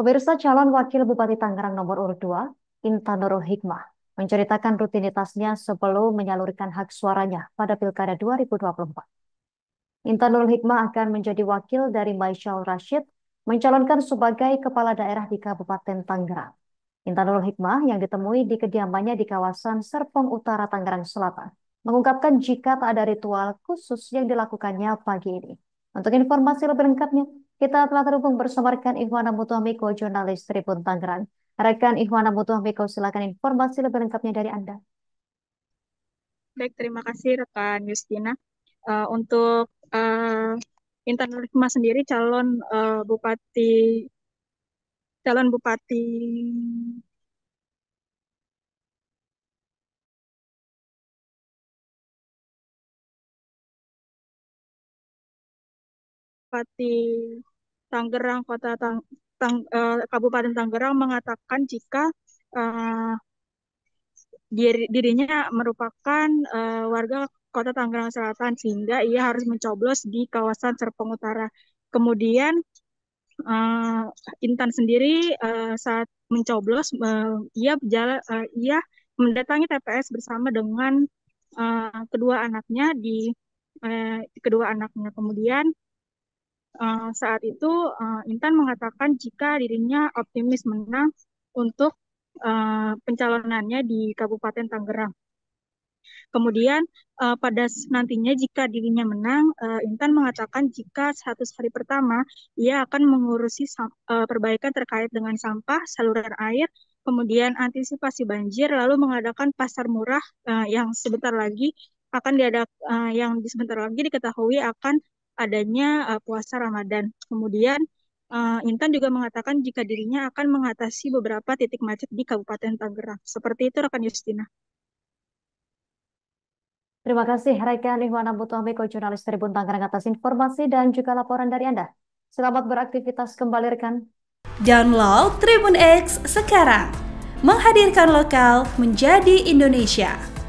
Pemirsa calon wakil Bupati Tangerang nomor urut 2, Intan Nurul Hikmah, menceritakan rutinitasnya sebelum menyalurkan hak suaranya pada Pilkada 2024. Intan Nurul Hikmah akan menjadi wakil dari Maishal Rashid, mencalonkan sebagai kepala daerah di Kabupaten Tangerang. Intan Nurul Hikmah yang ditemui di kediamannya di kawasan Serpong Utara Tangerang Selatan, mengungkapkan jika tak ada ritual khusus yang dilakukannya pagi ini. Untuk informasi lebih lengkapnya, kita telah terhubung bersama rekan Ihwana Mutuamiko, jurnalis Tribun Tangerang. Rekan Ihwana Mutuamiko, silakan informasi lebih lengkapnya dari Anda. Baik, terima kasih rekan Justina. Uh, untuk uh, internal Rikma sendiri calon uh, bupati calon bupati Bupati Tangerang Kota Tang, Tang, uh, Kabupaten Tangerang mengatakan jika uh, diri, dirinya merupakan uh, warga Kota Tangerang Selatan sehingga ia harus mencoblos di kawasan Serpong Utara. Kemudian uh, Intan sendiri uh, saat mencoblos uh, ia berjalan uh, ia mendatangi TPS bersama dengan uh, kedua anaknya di uh, kedua anaknya kemudian Eh, saat itu uh, Intan mengatakan jika dirinya optimis menang untuk uh, pencalonannya di Kabupaten Tangerang. Kemudian uh, pada nantinya jika dirinya menang, uh, Intan mengatakan jika satu hari pertama ia akan mengurusi uh, perbaikan terkait dengan sampah, saluran air, kemudian antisipasi banjir, lalu mengadakan pasar murah uh, yang sebentar lagi akan diadak uh, yang sebentar lagi diketahui akan adanya uh, puasa Ramadan. Kemudian uh, Intan juga mengatakan jika dirinya akan mengatasi beberapa titik macet di Kabupaten Tangerang. Seperti itu rekan Justina. Terima kasih rekan Iwan Abu Tomiko, jurnalis Tribun Tangerang atas informasi dan juga laporan dari Anda. Selamat beraktivitas kembali rekan. Download Tribun X sekarang. Menghadirkan lokal menjadi Indonesia.